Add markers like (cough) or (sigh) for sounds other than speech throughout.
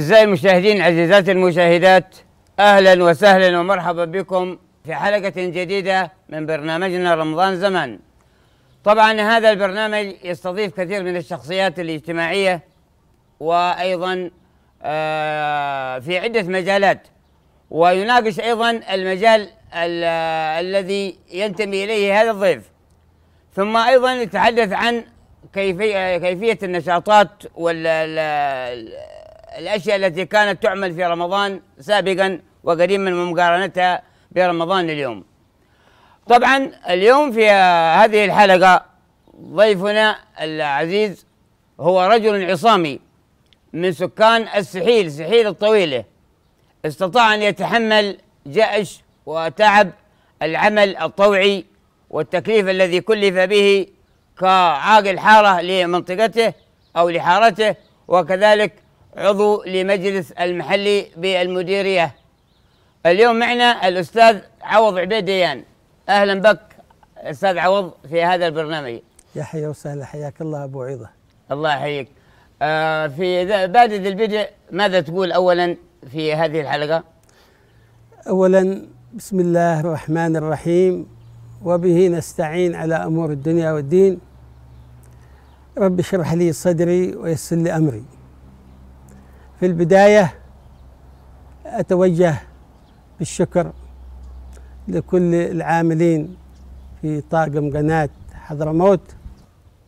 أعزائي المشاهدين عزيزات المشاهدات أهلا وسهلا ومرحبا بكم في حلقة جديدة من برنامجنا رمضان زمان طبعا هذا البرنامج يستضيف كثير من الشخصيات الاجتماعية وأيضا آه، في عدة مجالات ويناقش أيضا المجال الذي ينتمي إليه هذا الضيف ثم أيضا يتحدث عن كيفية النشاطات وال الأشياء التي كانت تعمل في رمضان سابقا وقديما ومقارنتها برمضان اليوم طبعا اليوم في هذه الحلقة ضيفنا العزيز هو رجل عصامي من سكان السحيل سحيل الطويلة استطاع أن يتحمل جأش وتعب العمل الطوعي والتكليف الذي كلف به كعاقل حارة لمنطقته أو لحارته وكذلك عضو لمجلس المحلي بالمديرية اليوم معنا الأستاذ عوض عبيديان أهلا بك أستاذ عوض في هذا البرنامج يا حيا وسهلا حياك الله أبو عيضة الله يحييك آه في بادئ البدء ماذا تقول أولا في هذه الحلقة أولا بسم الله الرحمن الرحيم وبه نستعين على أمور الدنيا والدين رب اشرح لي صدري ويسر لي أمري في البداية أتوجه بالشكر لكل العاملين في طاقم قناة حضرموت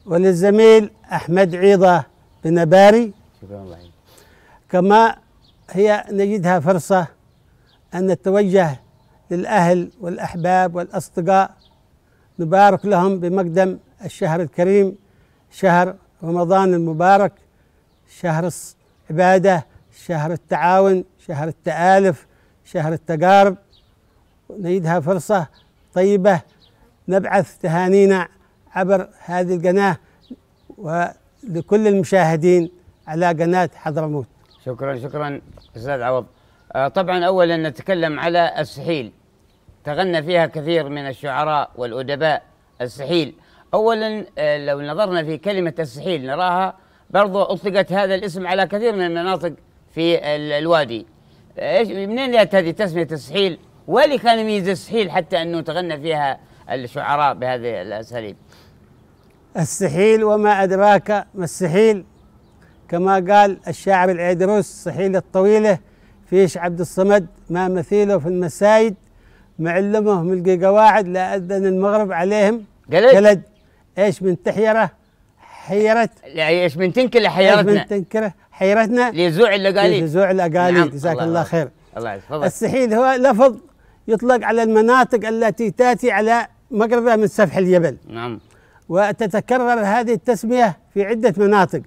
وللزميل أحمد عيضة بنباري كما هي نجدها فرصة أن نتوجه للأهل والأحباب والأصدقاء نبارك لهم بمقدم الشهر الكريم شهر رمضان المبارك شهر عبادة شهر التعاون شهر التآلف شهر التقارب نجدها فرصة طيبة نبعث تهانينا عبر هذه القناة ولكل المشاهدين على قناة حضرموت شكرا شكرا أستاذ عوض آه، طبعا أولا نتكلم على السحيل تغنى فيها كثير من الشعراء والأدباء السحيل أولا آه، لو نظرنا في كلمة السحيل نراها برضو أطلقت هذا الاسم على كثير من المناطق في الوادي ايش منين جت هذه تسميه السحيل؟ واللي كان يميز السحيل حتى انه تغنى فيها الشعراء بهذه الاساليب. السحيل وما ادراك ما السحيل كما قال الشاعر العيدروس السحيل الطويله فيش عبد الصمد ما مثيله في المسايد معلمه من القواعد لا اذن المغرب عليهم جلد, جلد ايش من تحيره حيرت ايش من تنكر حيرتنا من تنكر حيرتنا لزوع الاقاليد لزوع الاقاليد نعم. جزاك الله, الله خير الله يحفظك السحيل هو لفظ يطلق على المناطق التي تاتي على مقربة من سفح اليبل نعم وتتكرر هذه التسمية في عدة مناطق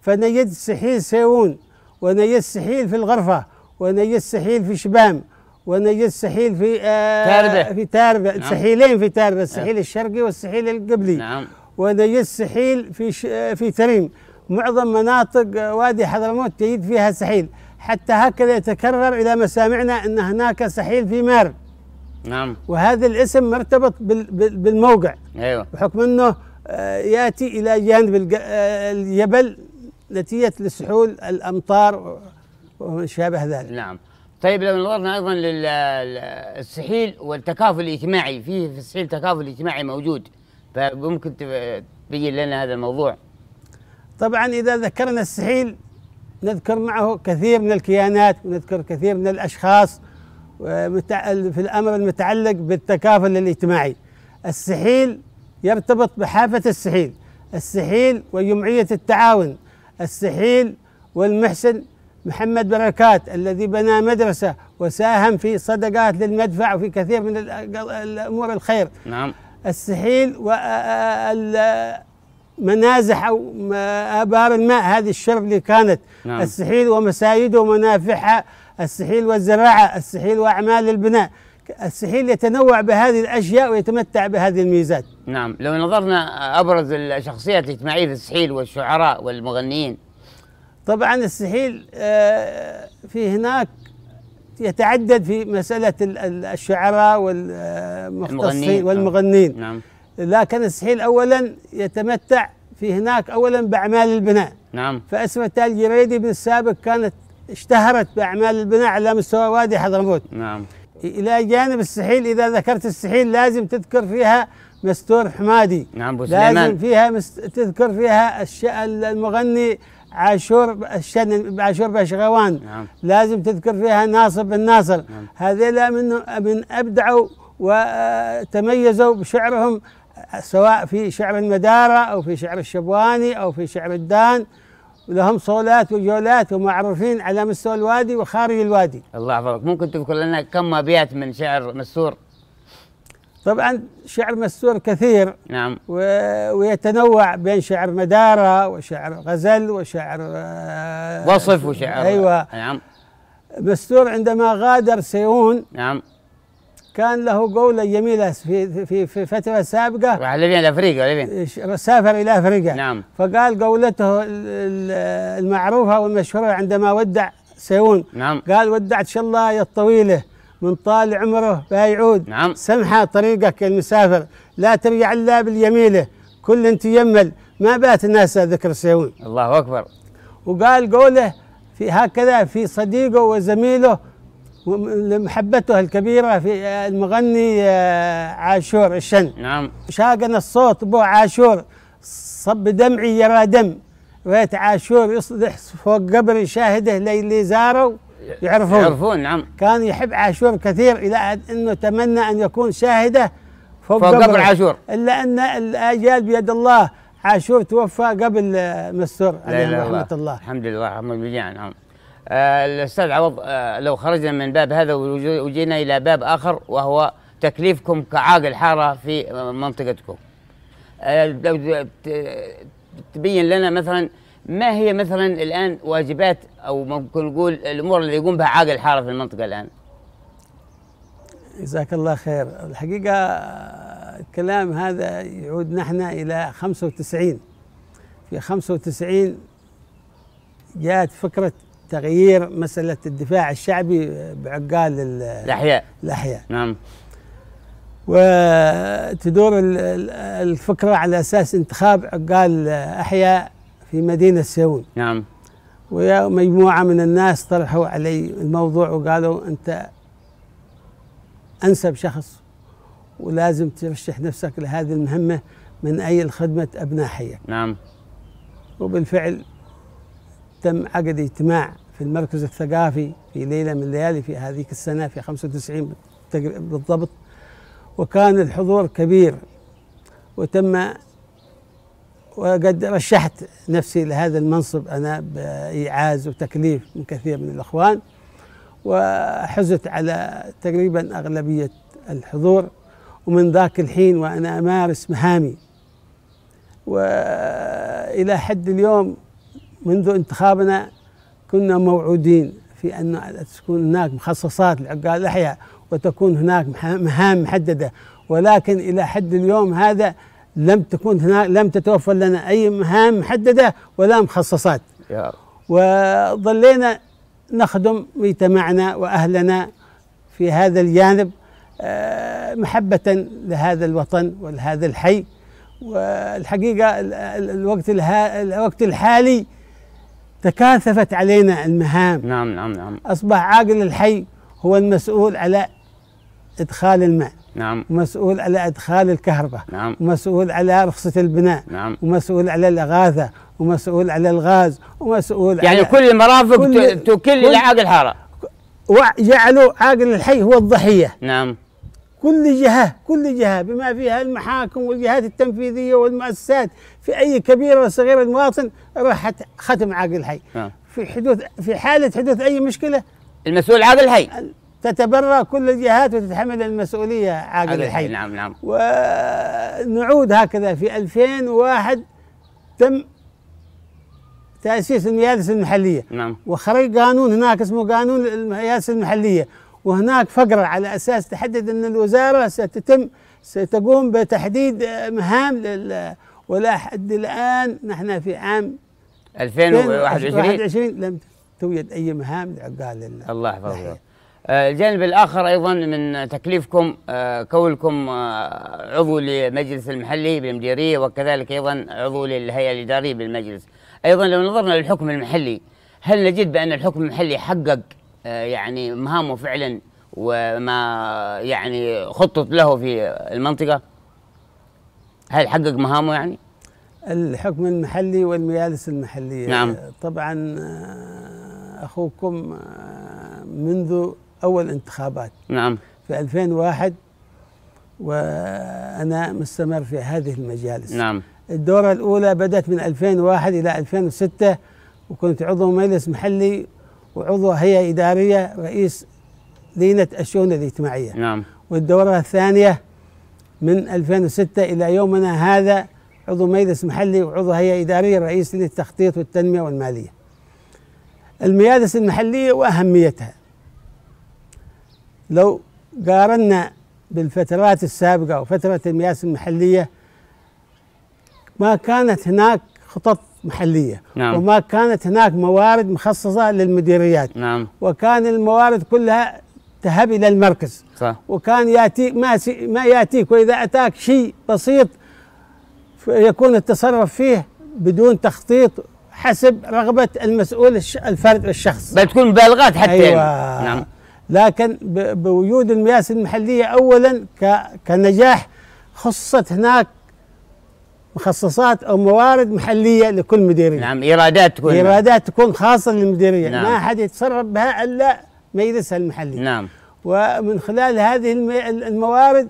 فنجد سحيل سيون ونجد سحيل في الغرفة ونجد سحيل في شبام ونجد سحيل في آه تاربة في تاربة نعم. سحيلين في تاربة السحيل نعم. الشرقي والسحيل القبلي نعم ونجد سحيل في ش... في تريم معظم مناطق وادي حضرموت تجد فيها سحيل حتى هكذا يتكرر إلى مسامعنا أن هناك سحيل في مار نعم وهذا الاسم مرتبط بال... بالموقع أيوة بحكم أنه آه، يأتي إلى جانب آه، الجبل نتيجة لسحول الأمطار وما شابه ذلك نعم طيب لو نظرنا ايضا للسحيل والتكافل الاجتماعي فيه في السحيل تكافل اجتماعي موجود فممكن تبين لنا هذا الموضوع طبعا إذا ذكرنا السحيل نذكر معه كثير من الكيانات ونذكر كثير من الأشخاص في الأمر المتعلق بالتكافل الاجتماعي السحيل يرتبط بحافة السحيل السحيل وجمعية التعاون السحيل والمحسن محمد بركات الذي بنى مدرسة وساهم في صدقات للمدفع وفي كثير من الأمور الخير نعم السحيل ومنازح أو آبار الماء هذه الشرب اللي كانت نعم. السحيل ومسايده ومنافعها السحيل والزراعة السحيل وأعمال البناء السحيل يتنوع بهذه الأشياء ويتمتع بهذه الميزات نعم لو نظرنا أبرز الشخصيات الاجتماعية في السحيل والشعراء والمغنيين طبعا السحيل آه، في هناك يتعدد في مسألة الشعراء والمختصين والمغنين آه. نعم لكن السحيل أولا يتمتع في هناك أولا بأعمال البناء نعم فأسمة الجريدي بن السابق كانت اشتهرت بأعمال البناء على مستوى وادي حضرموت نعم إلى جانب السحيل إذا ذكرت السحيل لازم تذكر فيها مستور حمادي نعم لازم فيها مست... تذكر فيها الش... المغني عاشور الشن بعاشور بشغوان نعم. لازم تذكر فيها ناصر بن ناصر نعم. هذيلا من من ابدعوا وتميزوا آه، بشعرهم سواء في شعر المدارة أو في شعر الشبواني أو في شعر الدان ولهم صولات وجولات ومعروفين على مستوى الوادي وخارج الوادي الله يحفظك ممكن تذكر لنا كم أبيات من شعر مسور طبعا شعر مستور كثير نعم ويتنوع بين شعر مدارة وشعر غزل وشعر آه، وصف وشعر أيوة نعم مستور عندما غادر سيئون نعم كان له قولة جميلة في في في فترة سابقة وعلى لبين سافر إلى أفريقيا نعم فقال قولته المعروفة والمشهورة عندما ودع سيئون نعم قال ودعت شاء الله يا الطويلة من طال عمره بايعود نعم سمحة طريقك المسافر لا ترجع إلا باليميلة كل تيمل ما بات الناس ذكر سيون الله أكبر وقال قوله في هكذا في صديقه وزميله لمحبته الكبيرة في المغني آه، عاشور الشن نعم شاقنا الصوت بو عاشور صب دمعي يرى دم ريت عاشور يصدح فوق قبري شاهده ليلي زاروا يعرفون يعرفون نعم كان يحب عاشور كثير إلى أنه تمنى أن يكون شاهدة فوق, فوق قبر عاشور إلا أن الآجال بيد الله عاشور توفى قبل مستور عليه رحمة الله الحمد لله رحمة الله نعم آه، الأستاذ عوض آه، لو خرجنا من باب هذا وجينا إلى باب آخر وهو تكليفكم كعاقل حارة في منطقتكم آه، تبين لنا مثلا ما هي مثلا الان واجبات او ممكن نقول الامور اللي يقوم بها عاقل الحاره في المنطقه الان؟ جزاك الله خير الحقيقه الكلام هذا يعود نحن الى 95 في 95 جاءت فكره تغيير مساله الدفاع الشعبي بعقال الاحياء الاحياء نعم وتدور الفكره على اساس انتخاب عقال احياء في مدينة سيول نعم ويا مجموعة من الناس طرحوا علي الموضوع وقالوا أنت أنسب شخص ولازم ترشح نفسك لهذه المهمة من أي خدمة أبناء حيك نعم وبالفعل تم عقد اجتماع في المركز الثقافي في ليلة من الليالي في هذيك السنة في 95 بالضبط وكان الحضور كبير وتم وقد رشحت نفسي لهذا المنصب أنا بإيعاز وتكليف من كثير من الإخوان وحزت على تقريبا أغلبية الحضور ومن ذاك الحين وأنا أمارس مهامي وإلى حد اليوم منذ انتخابنا كنا موعودين في أن تكون هناك مخصصات لعقال الأحياء وتكون هناك مهام محددة ولكن إلى حد اليوم هذا لم تكن هناك لم تتوفر لنا اي مهام محدده ولا مخصصات يا وظلينا نخدم مجتمعنا واهلنا في هذا الجانب آه، محبه لهذا الوطن ولهذا الحي والحقيقه الوقت الوقت الحالي تكاثفت علينا المهام نعم نعم نعم اصبح عاقل الحي هو المسؤول على ادخال الماء نعم ومسؤول على ادخال الكهرباء نعم ومسؤول على رخصه البناء نعم ومسؤول على الاغاثه ومسؤول على الغاز ومسؤول يعني على كل المرافق توكل الى عاقل الحاره وجعلوا عاقل الحي هو الضحيه نعم كل جهة كل جهة بما فيها المحاكم والجهات التنفيذية والمؤسسات في أي كبيرة وصغيرة المواطن راحت ختم عاقل الحي نعم. في حدوث في حالة حدوث أي مشكلة المسؤول عاقل الحي تتبرأ كل الجهات وتتحمل المسؤولية عاقل الحي نعم نعم ونعود هكذا في 2001 تم تأسيس الميادس المحلية نعم وخرج قانون هناك اسمه قانون الميادس المحلية وهناك فقرة على أساس تحدد أن الوزارة ستتم ستقوم بتحديد مهام ولحد الآن نحن في عام 2021 2021 لم توجد أي مهام لعقال الله يحفظك آه، الجانب الآخر أيضا من تكليفكم كونكم آه، آه، عضو لمجلس المحلي بالمديرية وكذلك أيضا عضو للهيئة الإدارية بالمجلس أيضا لو نظرنا للحكم المحلي هل نجد بأن الحكم المحلي حقق يعني مهامه فعلا وما يعني خطط له في المنطقة هل حقق مهامه يعني؟ الحكم المحلي والمجالس المحلية نعم طبعا أخوكم منذ أول انتخابات نعم في 2001 وأنا مستمر في هذه المجالس نعم الدورة الأولى بدأت من 2001 إلى 2006 وكنت عضو مجلس محلي وعضو هيئة إدارية رئيس لينه الشؤون الاجتماعية نعم والدورة الثانية من 2006 إلى يومنا هذا عضو مجلس محلي وعضو هيئة إدارية رئيس للتخطيط والتنمية والمالية المجالس المحلية وأهميتها لو قارنا بالفترات السابقة وفترة المياس المحلية ما كانت هناك خطط محلية نعم. وما كانت هناك موارد مخصصة للمديريات نعم. وكان الموارد كلها تهب إلى المركز صح. وكان يأتي ما, ما يأتيك وإذا أتاك شيء بسيط يكون التصرف فيه بدون تخطيط حسب رغبة المسؤول الفرد الشخص بتكون مبالغات حتى يعني. أيوة. يعني. نعم لكن بوجود المياس المحلية أولا كنجاح خصت هناك مخصصات او موارد محليه لكل مديريه نعم ايرادات تكون ايرادات تكون خاصه للمديريه نعم. ما احد يتصرف بها الا مجلسها المحلي نعم ومن خلال هذه الموارد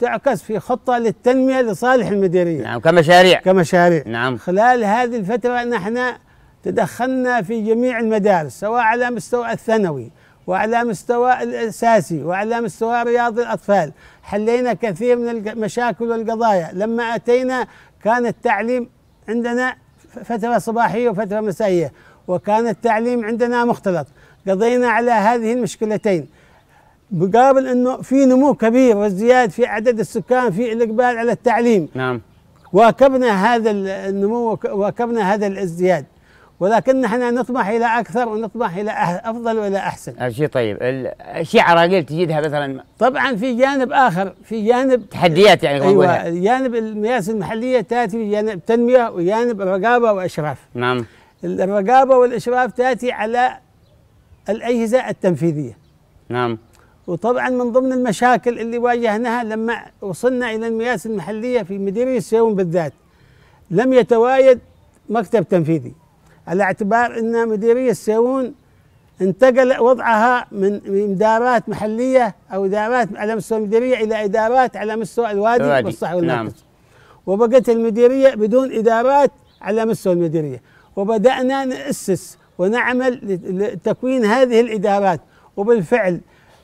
تعكس في خطه للتنميه لصالح المديريه نعم كمشاريع كمشاريع نعم خلال هذه الفتره نحن تدخلنا في جميع المدارس سواء على مستوى الثانوي وعلى مستوى الأساسي وعلى مستوى رياض الأطفال حلينا كثير من المشاكل والقضايا لما أتينا كان التعليم عندنا فترة صباحية وفترة مسائية وكان التعليم عندنا مختلط قضينا على هذه المشكلتين مقابل انه في نمو كبير وازدياد في عدد السكان في الاقبال على التعليم نعم واكبنا هذا النمو واكبنا هذا الازدياد ولكن احنا نطمح الى اكثر ونطمح الى أه-، افضل والى احسن. شيء طيب، الشعراء قلت تجدها مثلا طبعا في جانب اخر في جانب تحديات يعني ايوه جانب المياس المحليه تاتي بجانب تنميه وجانب الرقابه واشراف. نعم. الرقابه والاشراف تاتي على الاجهزه التنفيذيه. نعم. وطبعا من ضمن المشاكل اللي واجهناها لما وصلنا الى المياس المحليه في مديريه سيون بالذات لم يتواجد مكتب تنفيذي. على اعتبار ان مديريه السيون انتقل وضعها من ادارات محليه او ادارات على مستوى المديريه الى ادارات على مستوى الوادي الوادي. والصحراء والمركز نعم. وبقت المديريه بدون ادارات على مستوى المديريه وبدانا ناسس ونعمل لتكوين هذه الادارات وبالفعل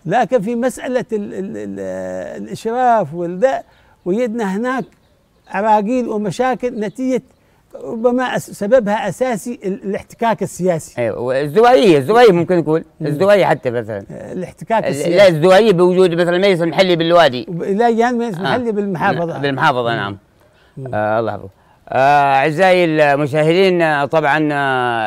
لكن في مساله الـ الـ الـ الاشراف والده وجدنا هناك عراقيل ومشاكل نتيجه ربما سببها اساسي الاحتكاك السياسي ايوه الزوائيه الزوائيه ممكن نقول الزوائيه حتى مثلا آه، الاحتكاك السياسي لا الزوائيه بوجود مثلا المجلس المحلي بالوادي آه. لا يعني المحلي آه. بالمحافظه بالمحافظه نعم مم. آه الله يحفظك آه، أعزائي المشاهدين طبعا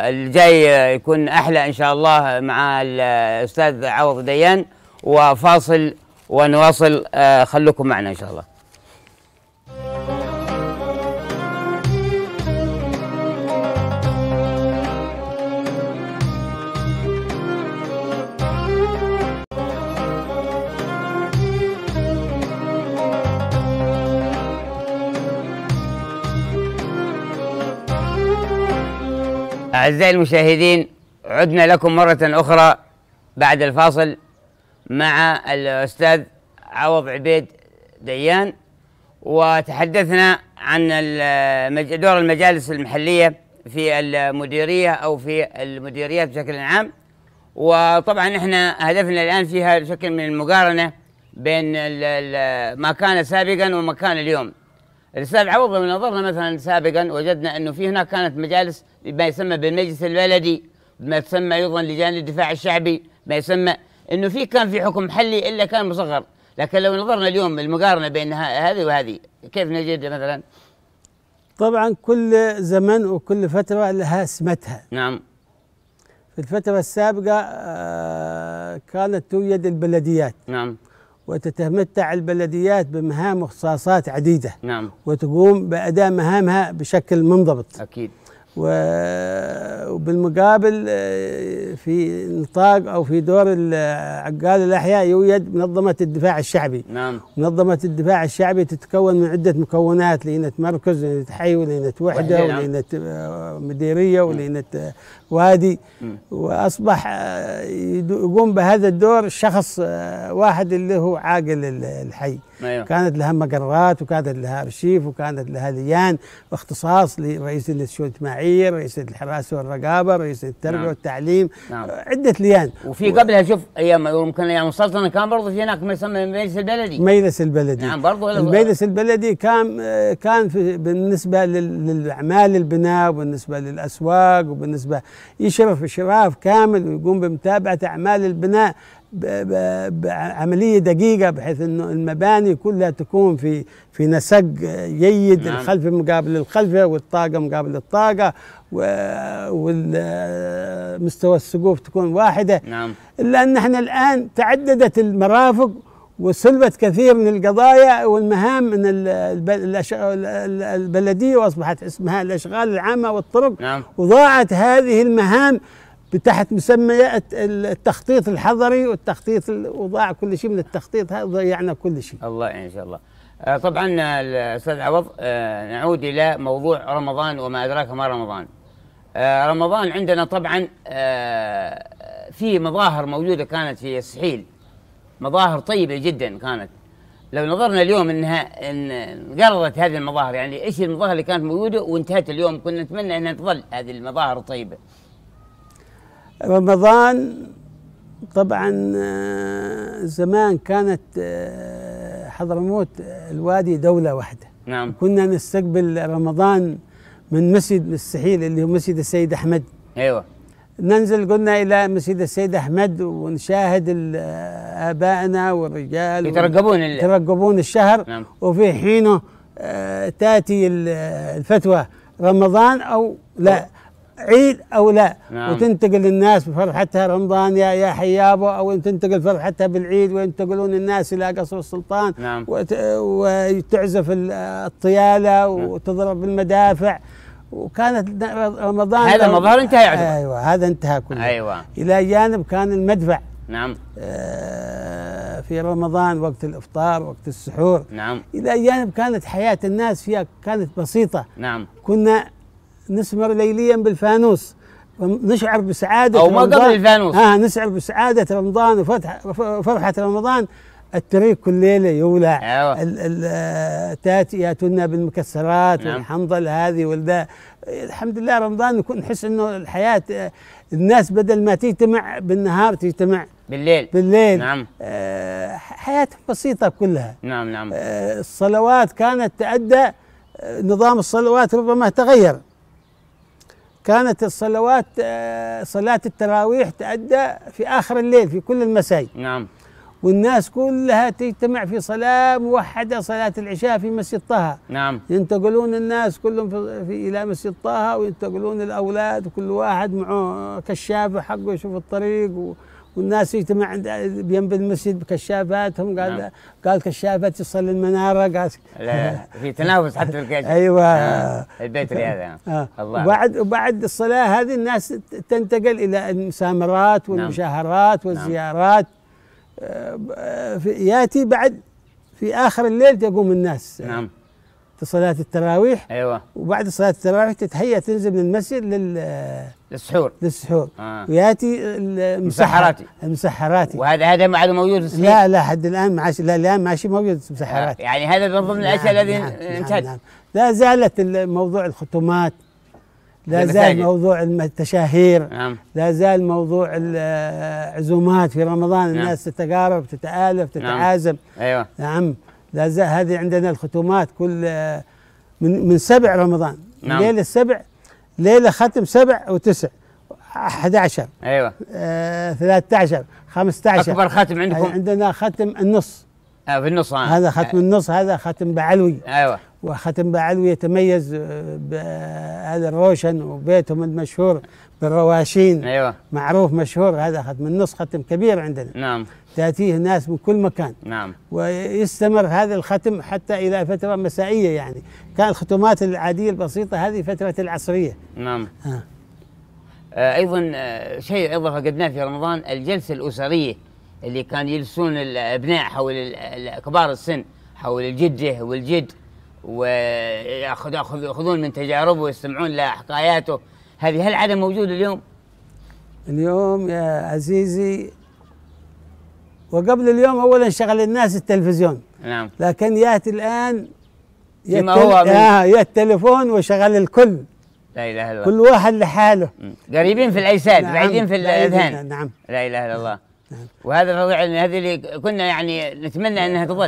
الجاي يكون أحلى إن شاء الله مع الأستاذ عوض ديان وفاصل ونواصل خلوكم معنا إن شاء الله أعزائي المشاهدين عدنا لكم مرة أخرى بعد الفاصل مع الأستاذ عوض عبيد ديان وتحدثنا عن دور المجالس المحلية في المديرية أو في المديريات بشكل عام وطبعا احنا هدفنا الآن فيها شكل من المقارنة بين ما كان سابقا وما كان اليوم الاستاذ عوض لو نظرنا مثلا سابقا وجدنا انه في هناك كانت مجالس ما يسمى بالمجلس البلدي ما تسمى ايضا لجان الدفاع الشعبي ما يسمى انه في كان في حكم محلي الا كان مصغر لكن لو نظرنا اليوم المقارنه بين هذه وهذه كيف نجد مثلا طبعا كل زمن وكل فتره لها سمتها نعم في الفتره السابقه آه، كانت توجد البلديات نعم وتتمتع البلديات بمهام واختصاصات عديدة نعم وتقوم بأداء مهامها بشكل منضبط أكيد وبالمقابل آه، في نطاق او في دور عقال الاحياء يوجد منظمه الدفاع الشعبي نعم منظمه الدفاع الشعبي تتكون من عده مكونات لينه مركز ولينه حي ولينه وحده نعم. ولينه آه، مديريه ولينه آه، وادي واصبح يقوم بهذا الدور شخص واحد اللي هو عاقل الحي أيوة. كانت لها مقرات وكانت لها أرشيف وكانت لها ليان واختصاص لرئيس الشؤون الاجتماعية رئيس الحراسة والرقابة رئيس التربية نعم. والتعليم نعم. عدة ليان وفي قبلها شوف أيام يمكن أيام يعني السلطنة كان برضه في هناك ما يسمى المجلس البلدي المجلس البلدي نعم برضه المجلس البلدي كان كان في بالنسبة للأعمال البناء وبالنسبة للأسواق وبالنسبة يشرف إشراف كامل ويقوم بمتابعة أعمال البناء بعمليه دقيقه بحيث انه المباني كلها تكون في في نسق جيد نعم. الخلف مقابل الخلفه والطاقه مقابل الطاقه ومستوى السقوف تكون واحده نعم الا ان احنا الان تعددت المرافق وسلبت كثير من القضايا والمهام من البلديه واصبحت اسمها الاشغال العامه والطرق نعم. وضاعت هذه المهام تحت مسميات التخطيط الحضري والتخطيط وضاع كل شيء من التخطيط هذا ضيعنا كل شيء الله ان شاء الله آه، طبعا آه، الاستاذ عوض آه، نعود الى موضوع رمضان وما ادراك ما رمضان رمضان عندنا طبعا في مظاهر موجوده كانت في السحيل مظاهر طيبه جدا كانت لو نظرنا اليوم انها ان انقرضت هذه المظاهر يعني ايش المظاهر اللي كانت موجوده وانتهت اليوم كنا نتمنى انها تظل هذه المظاهر الطيبه رمضان طبعا آه، زمان كانت آه، حضرموت الوادي دولة واحدة نعم كنا نستقبل رمضان من مسجد السحيل اللي هو مسجد السيد أحمد أيوة ننزل قلنا إلى مسجد السيد أحمد ونشاهد آه، آبائنا والرجال يترقبون يترقبون الشهر نعم. وفي حينه تأتي الفتوى رمضان أو لا أوه. عيد او لا نعم. وتنتقل للناس بفرحتها رمضان يا يا حيابه او تنتقل فرحتها بالعيد وينتقلون الناس الى قصر السلطان نعم. وت... وتعزف الطياله نعم. وتضرب بالمدافع وكانت رمضان هذا مظهر انتهى يعتبر ايوه هذا انتهى كله ايوه الى جانب كان المدفع نعم آه، في رمضان وقت الافطار وقت السحور نعم الى جانب كانت حياه الناس فيها كانت بسيطه نعم كنا نسمر ليليا بالفانوس نشعر بسعادة أو ما قبل الفانوس آه نشعر بسعادة رمضان وفتح فرحة رمضان التريق كل ليلة يولع أيوة. آه، تأتي يأتونا بالمكسرات نعم. والحنظل هذه والدا الحمد لله رمضان نكون نحس انه الحياة آه، الناس بدل ما تجتمع بالنهار تجتمع بالليل بالليل نعم آه حياتهم بسيطة كلها نعم نعم آه الصلوات كانت تأدى آه، نظام الصلوات ربما تغير كانت الصلوات آه، صلاة التراويح تأدى في آخر الليل في كل المساجد نعم والناس كلها تجتمع في صلاة موحدة صلاة العشاء في مسجد طه نعم ينتقلون الناس كلهم في, في إلى مسجد طه وينتقلون الأولاد وكل واحد معه كشافه حقه يشوف الطريق و والناس يجتمع عند بين المسجد بكشافاتهم قال نعم. قال كشافات تصل المناره قال لا, في تنافس حتى في (laughs) ايوه آه البيتري هذا (laughs) آه الله وبعد وبعد الصلاه هذه الناس تنتقل الى المسامرات نعم. والمشاهرات نعم. والزيارات نعم. آه, آه، ياتي بعد في اخر الليل تقوم الناس نعم صلاة التراويح ايوه وبعد صلاة التراويح تتهيأ تنزل من المسجد لل للسحور للسحور آه. وياتي المسحراتي المسحراتي وهذا هذا ما عاد موجود لا لا حد الان ما لا الان ماشي موجود مسحراتي آه. يعني هذا من ضمن نعم، الاشياء الذي نعم،, نعم انتهت نعم, لا زالت موضوع الختمات لا زال موضوع التشاهير نعم. لا زال موضوع العزومات آه، في رمضان الناس نعم. تتقارب تتآلف تتعازم نعم. ايوه نعم هذه عندنا الختومات كل من من سبع رمضان نعم. ليله السبع ليله ختم سبع وتسع 11 ايوه آه 13 15 اكبر ختم عندكم عندنا ختم النص آه في النص آه. هذا ختم آه. النص هذا ختم بعلوي ايوه وختم بعلوي يتميز آه، بهذا الروشن وبيتهم المشهور بالرواشين ايوه معروف مشهور هذا ختم النص ختم كبير عندنا نعم تأتيه ناس من كل مكان نعم ويستمر هذا الختم حتى إلى فترة مسائية يعني كان الختمات العادية البسيطة هذه فترة العصرية نعم آه. آه أيضا آه، شيء أيضا فقدناه في رمضان الجلسة الأسرية اللي كان يجلسون الأبناء حول كبار السن حول الجدة والجد ويأخذون من تجاربه ويستمعون لحكاياته هذه هل عدم موجود اليوم؟ اليوم يا عزيزي وقبل اليوم اولا شغل الناس التلفزيون نعم لكن ياتي الان فيما يتل... هو آه يا التليفون وشغل الكل لا اله الا الله كل واحد لحاله قريبين في الاجساد نعم بعيدين في الاذهان نعم لا اله الا الله نعم وهذا فظيع هذه اللي كنا يعني نتمنى انها تظل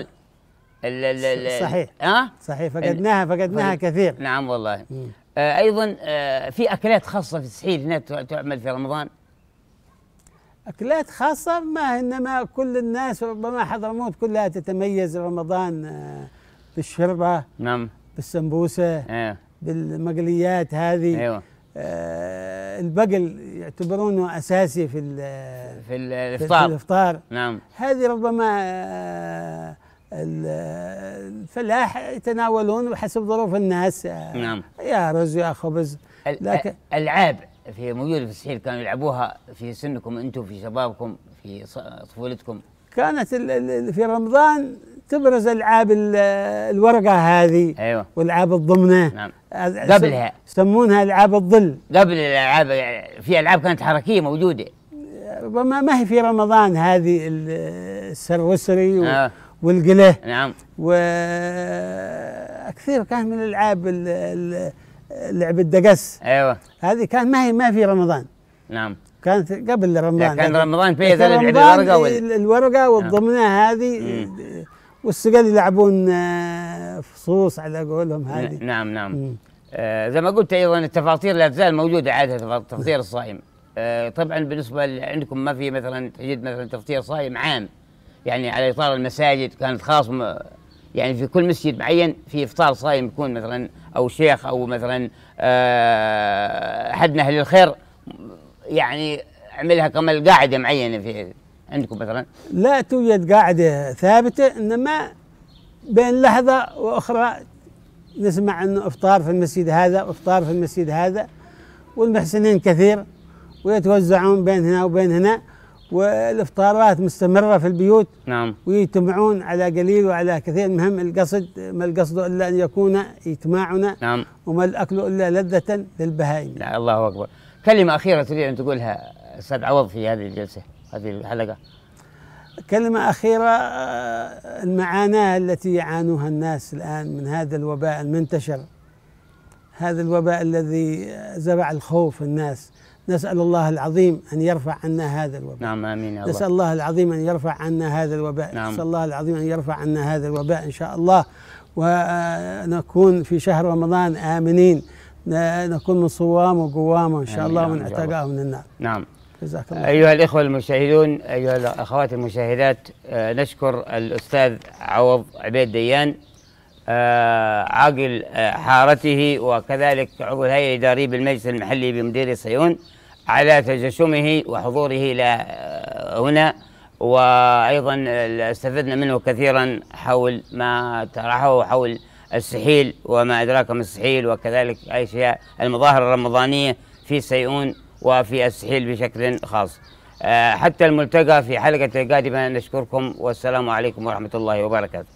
ال ال ال صحيح اه صحيح فقدناها فقدناها كثير نعم والله آه ايضا آه في اكلات خاصه في السحيل هنا تعمل في رمضان أكلات خاصة ما إنما كل الناس ربما حضرموت كلها تتميز رمضان آه، بالشربة نعم بالسمبوسة ايه بالمقليات هذه ايوه آه البقل يعتبرونه أساسي في آه، آه، في الإفطار في الإفطار نعم هذه ربما آه الفلاح يتناولون حسب ظروف الناس نعم يا رز يا خبز لكن العاب في موجوده في السحيل كانوا يلعبوها في سنكم انتم في شبابكم في طفولتكم كانت في رمضان تبرز العاب الورقه هذه ايوه والعاب الضمنه نعم قبلها يسمونها العاب الظل قبل الالعاب في العاب كانت حركيه موجوده ربما ما هي في رمضان هذه السروسري آه. والقله نعم وكثير كان من الالعاب لعبه دقس ايوه هذه كان ما هي ما في رمضان نعم كانت قبل رمضان كان يعني رمضان فيها الورقه وال... إيه، الورقه نعم. والضمنه نعم. هذه والسقال يلعبون آه، فصوص على قولهم هذه نعم نعم آه زي ما قلت ايضا التفاصيل لا تزال موجوده عاده تفطير الصائم آه طبعا بالنسبه عندكم ما في مثلا تجد مثلا تفطير صائم عام يعني على اطار المساجد كانت خاص يعني في كل مسجد معين في افطار صائم يكون مثلا او شيخ او مثلا آه، حد من اهل الخير يعني عملها كما قاعده معينه في عندكم مثلا لا توجد قاعده ثابته انما بين لحظه واخرى نسمع انه افطار في المسجد هذا وافطار في المسجد هذا والمحسنين كثير ويتوزعون بين هنا وبين هنا والافطارات مستمره في البيوت نعم ويجتمعون على قليل وعلى كثير المهم القصد ما القصد الا ان يكون اجتماعنا نعم وما الاكل الا لذه للبهائم لا الله اكبر كلمه اخيره تريد ان تقولها استاذ عوض في هذه الجلسه هذه الحلقه كلمة أخيرة المعاناة التي يعانوها الناس الآن من هذا الوباء المنتشر هذا الوباء الذي زرع الخوف في الناس نسأل الله العظيم أن يرفع عنا هذا الوباء نعم آمين يا الله نسأل الله العظيم أن يرفع عنا هذا الوباء نعم. نسأل الله العظيم أن يرفع عنا هذا الوباء إن شاء الله ونكون في شهر رمضان آمنين نكون من صوام وقوام إن شاء الله من اعتقاه من النار نعم الله أيها الإخوة المشاهدون أيها الأخوات المشاهدات آه، نشكر الأستاذ عوض عبيد ديان آه، عاقل آه، حارته وكذلك عضو الهيئة الإدارية بالمجلس المحلي بمدير صيون على تجسمه وحضوره إلى آه، هنا وأيضا استفدنا منه كثيرا حول ما طرحه حول السحيل وما أدراك ما السحيل وكذلك أشياء المظاهر الرمضانية في سيئون وفي السحيل بشكل خاص آه، حتى الملتقى في حلقة القادمة نشكركم والسلام عليكم ورحمة الله وبركاته